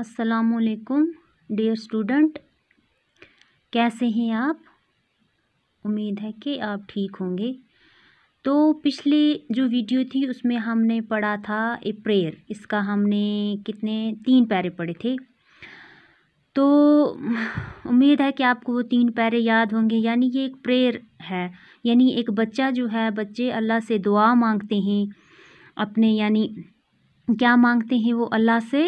असलकुम dear student कैसे हैं आप उम्मीद है कि आप ठीक होंगे तो पिछले जो वीडियो थी उसमें हमने पढ़ा था ए प्रेयर इसका हमने कितने तीन पैरे पढ़े थे तो उम्मीद है कि आपको वो तीन पैरे याद होंगे यानी ये एक प्रेयर है यानी एक बच्चा जो है बच्चे अल्लाह से दुआ मांगते हैं अपने यानी क्या मांगते हैं वो अल्लाह से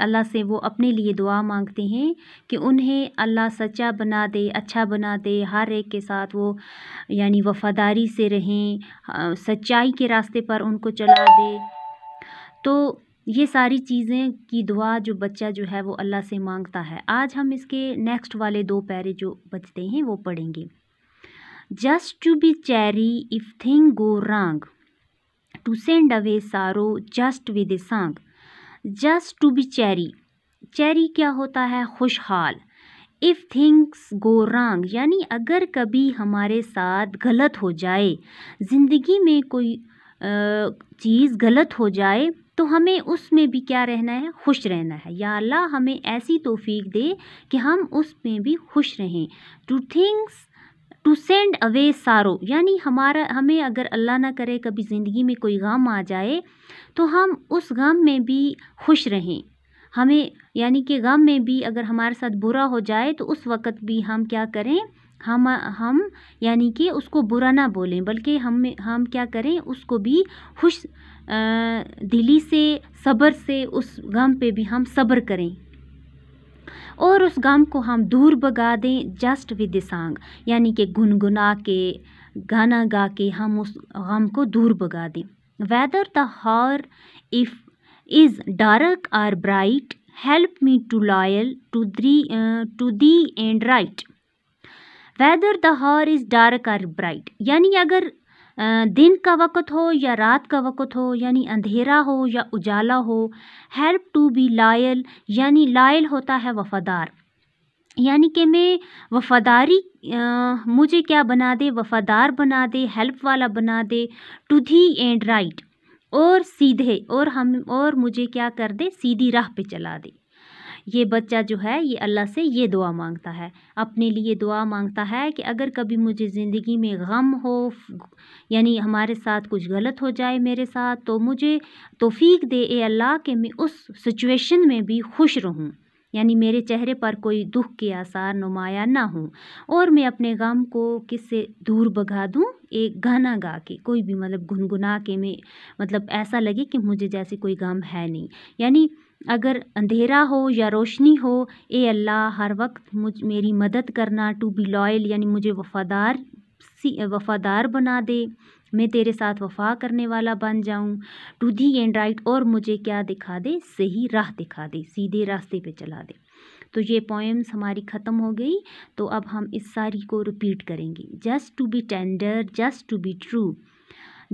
अल्लाह से वो अपने लिए दुआ मांगते हैं कि उन्हें अल्लाह सच्चा बना दे अच्छा बना दे हर एक के साथ वो यानी वफ़ादारी से रहें सच्चाई के रास्ते पर उनको चला दे तो ये सारी चीज़ें की दुआ जो बच्चा जो है वो अल्लाह से मांगता है आज हम इसके नेक्स्ट वाले दो पैरे जो बचते हैं वो पढ़ेंगे just to be cheery if thing go wrong to send away sorrow just with a song just to be cheery cheery क्या होता है खुशहाल इफ़ थिंग्स गो रॉन्ग यानी अगर कभी हमारे साथ गलत हो जाए ज़िंदगी में कोई चीज़ गलत हो जाए तो हमें उसमें भी क्या रहना है खुश रहना है या अल्लाह हमें ऐसी तोफ़ी दे कि हम उसमें भी खुश रहें to things to send away sorrow यानी हमारा हमें अगर अल्लाह ना करे कभी ज़िंदगी में कोई गम आ जाए तो हम उस गम में भी खुश रहें हमें यानी कि गम में भी अगर हमारे साथ बुरा हो जाए तो उस वक़्त भी हम क्या करें हम हम यानी कि उसको बुरा ना बोलें बल्कि हम हम क्या करें उसको भी खुश दिली से सब्र से उस गम पे भी हम सब्र करें और उस गम को हम दूर भगा दें जस्ट विद सॉन्ग यानी कि गुनगुना के गाना गा के हम उस गम को दूर भगा दें whether the hour if is dark or bright help me to loyal to the to the and right whether the hour is dark or bright यानी अगर दिन का वक़्त हो या रात का वक़्त हो यानी अंधेरा हो या उजाला हो हेल्प टू बी लायल यानी लायल होता है वफ़ादार यानी कि मैं वफ़ादारी मुझे क्या बना दे वफ़ादार बना दे हेल्प वाला बना दे टू दी एंड राइट और सीधे और हम और मुझे क्या कर दे सीधी राह पे चला दे ये बच्चा जो है ये अल्लाह से ये दुआ मांगता है अपने लिए दुआ मांगता है कि अगर कभी मुझे ज़िंदगी में गम हो यानी हमारे साथ कुछ गलत हो जाए मेरे साथ तो मुझे तोफ़ी दे ए अल्लाह कि मैं उस सिचुएशन में भी खुश रहूँ यानी मेरे चेहरे पर कोई दुख के आसार नुमाया ना हो और मैं अपने गम को किससे दूर भगा दूँ एक गाना गा के कोई भी मतलब गुनगुना के मैं मतलब ऐसा लगे कि मुझे जैसे कोई गम है नहीं यानी अगर अंधेरा हो या रोशनी हो ए अल्लाह हर वक्त मुझ मेरी मदद करना टू बी लॉयल यानी मुझे वफ़ादार वफ़ादार बना दे मैं तेरे साथ वफ़ा करने वाला बन जाऊँ टू दी एंड राइट और मुझे क्या दिखा दे सही राह दिखा दे सीधे रास्ते पे चला दे तो ये पोएम्स हमारी ख़त्म हो गई तो अब हम इस सारी को रिपीट करेंगे just to be tender just to be true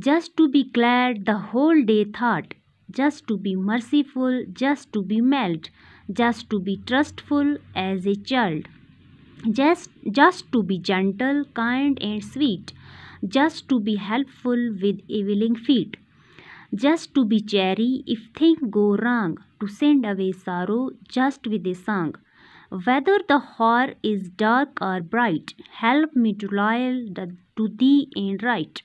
just to be glad the whole day through just to be merciful just to be mild just to be trustful as a child just just to be gentle kind and sweet just to be helpful with willing feet just to be cheery if things go wrong to send away sorrow just with a song whether the hour is dark or bright help me to loyal the, to thee and right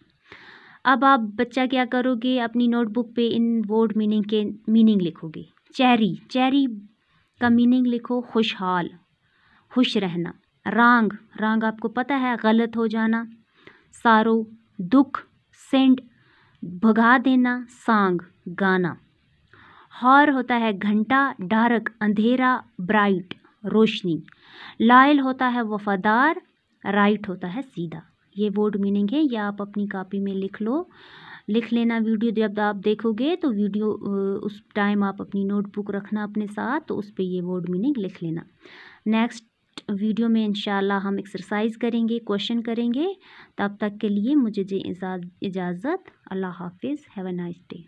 अब आप बच्चा क्या करोगे अपनी notebook पे इन word meaning के meaning लिखोगे चेरी चेरी का मीनिंग लिखो खुशहाल खुश रहना रांग रांग आपको पता है गलत हो जाना सारो दुख सेंड भगा देना सांग गाना हॉर होता है घंटा डार्क अंधेरा ब्राइट रोशनी लायल होता है वफादार राइट होता है सीधा ये वर्ड मीनिंग है या आप अपनी कापी में लिख लो लिख लेना वीडियो जब आप देखोगे तो वीडियो उस टाइम आप अपनी नोटबुक रखना अपने साथ तो उस पर ये वर्ड मीनिंग लिख लेना नेक्स्ट नेक्स्ट वीडियो में इंशाल्लाह हम एक्सरसाइज करेंगे क्वेश्चन करेंगे तब तक के लिए मुझे जी इजाज़त अल्लाह हाफिज़ हैव अ नाइस डे